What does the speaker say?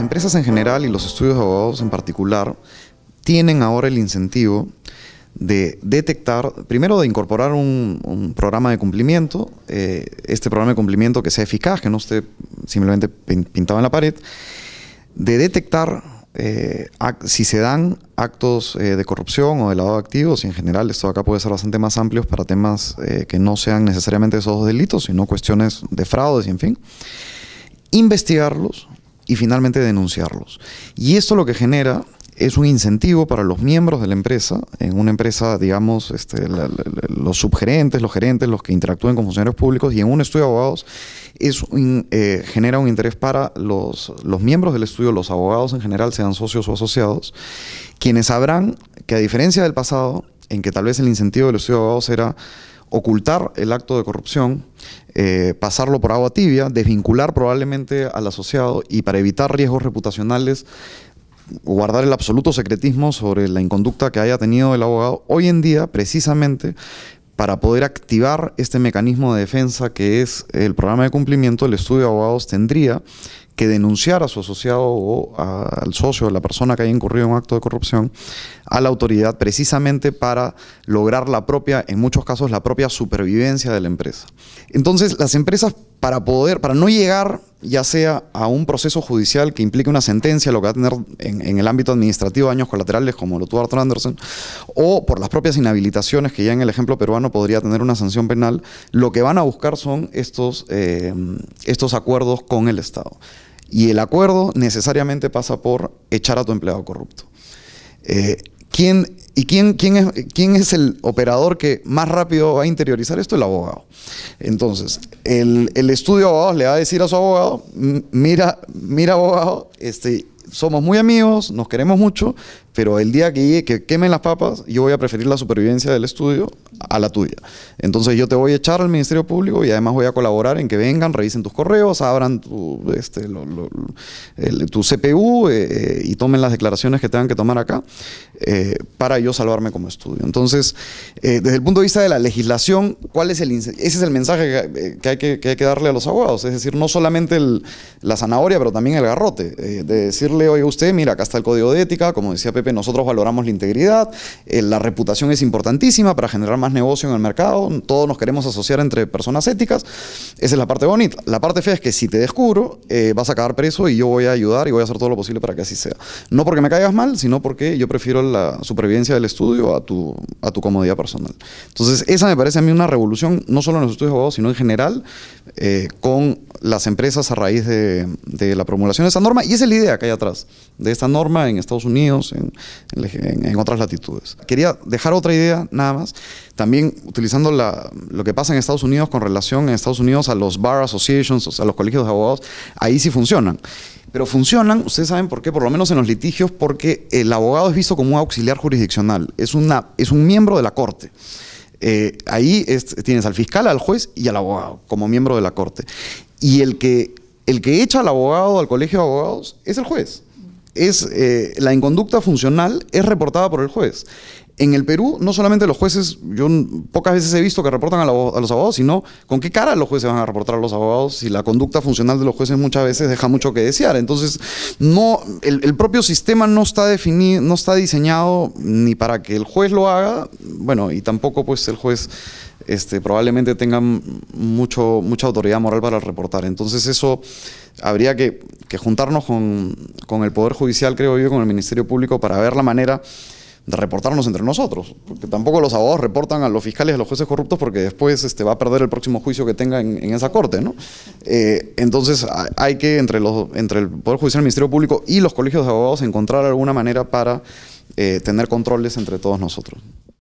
empresas en general y los estudios de abogados en particular tienen ahora el incentivo de detectar, primero de incorporar un, programa de cumplimiento, eh, este programa de cumplimiento que sea eficaz, que no esté simplemente pintado en la pared, de detectar eh, si se dan actos eh, de corrupción o de lavado de activos, y en general esto acá puede ser bastante más amplio para temas que no sean necesariamente esos dos delitos, sino cuestiones de fraudes y en fin, investigarlos y finalmente denunciarlos. Y esto lo que genera es un incentivo para los miembros de la empresa, en una empresa, digamos, este, los subgerentes, los gerentes, los que interactúen con funcionarios públicos y en un estudio de abogados, es eh, genera un interés para los, los miembros del estudio, los abogados en general, sean socios o asociados, quienes sabrán que a diferencia del pasado, en que tal vez el incentivo del estudio de abogados era ocultar el acto de corrupción, eh, pasarlo por agua tibia, desvincular probablemente al asociado y para evitar riesgos reputacionales guardar el absoluto secretismo sobre la inconducta que haya tenido el abogado hoy en día precisamente para poder activar este mecanismo de defensa que es el programa de cumplimiento, el estudio de abogados tendría que denunciar a su asociado o al socio, a la persona que haya incurrido en un acto de corrupción, a la autoridad precisamente para lograr la propia, en muchos casos, la propia supervivencia de la empresa. Entonces, las empresas para poder, para no llegar ya sea a un proceso judicial que implique una sentencia, lo que va a tener en, el ámbito administrativo años colaterales, como lo tuvo Arthur Anderson, o por las propias inhabilitaciones, que ya en el ejemplo peruano podría tener una sanción penal, lo que van a buscar son estos, eh, estos acuerdos con el Estado. Y el acuerdo necesariamente pasa por echar a tu empleado corrupto. Eh, ¿quién, ¿Y quién, quién, es, quién es el operador que más rápido va a interiorizar esto? El abogado. Entonces, el, estudio de abogados le va a decir a su abogado, mira, mira abogado, este, somos muy amigos, nos queremos mucho, pero el día que, que quemen las papas, yo voy a preferir la supervivencia del estudio a la tuya. Entonces yo te voy a echar al Ministerio Público y además voy a colaborar en que vengan, revisen tus correos, abran tu, CPU este, eh, eh, y tomen las declaraciones que tengan que tomar acá eh, para yo salvarme como estudio. Entonces, desde el punto de vista de la legislación, ¿cuál es el ese es el mensaje que, hay que, darle a los abogados? Es decir, no solamente la zanahoria, pero también el garrote. de decirle, oye, usted, mira, acá está el código de ética, como decía Pepe nosotros valoramos la integridad, eh, la reputación es importantísima para generar más negocio en el mercado, todos nos queremos asociar entre personas éticas, esa es la parte bonita. La parte fea es que si te descubro, eh, vas a acabar preso y yo voy a ayudar y voy a hacer todo lo posible para que así sea. No porque me caigas mal, sino porque yo prefiero la supervivencia del estudio a tu, a tu comodidad personal. Entonces, esa me parece a mí una revolución, no solo en los estudios de abogados, sino en general, eh, con las empresas a raíz de, la promulgación de esta norma. Y esa es la idea que hay atrás de esta norma en Estados Unidos, en en, otras latitudes. Quería dejar otra idea nada más, también utilizando la, lo que pasa en Estados Unidos con relación en Estados Unidos a los bar associations, a los colegios de abogados, ahí sí funcionan. Pero funcionan, ustedes saben por qué, por lo menos en los litigios, porque el abogado es visto como un auxiliar jurisdiccional, es, una, es un miembro de la corte. Eh, ahí tienes al fiscal, al juez y al abogado como miembro de la corte. Y el que, el que echa al abogado al colegio de abogados es el juez es eh, la inconducta funcional es reportada por el juez. En el Perú, no solamente los jueces, yo pocas veces he visto que reportan a, los abogados, sino con qué cara los jueces van a reportar a los abogados si la conducta funcional de los jueces muchas veces deja mucho que desear. Entonces, no, el, propio sistema no está definido, no está diseñado ni para que el juez lo haga, bueno, y tampoco pues el juez este, probablemente tengan mucho, mucha autoridad moral para reportar. Entonces eso habría que, juntarnos con, el Poder Judicial, creo yo, con el Ministerio Público para ver la manera de reportarnos entre nosotros, porque tampoco los abogados reportan a los fiscales a los jueces corruptos porque después este, va a perder el próximo juicio que tenga en, esa corte, eh, entonces hay que, entre, los, entre el Poder Judicial, el Ministerio Público y los colegios de abogados, encontrar alguna manera para eh, tener controles entre todos nosotros.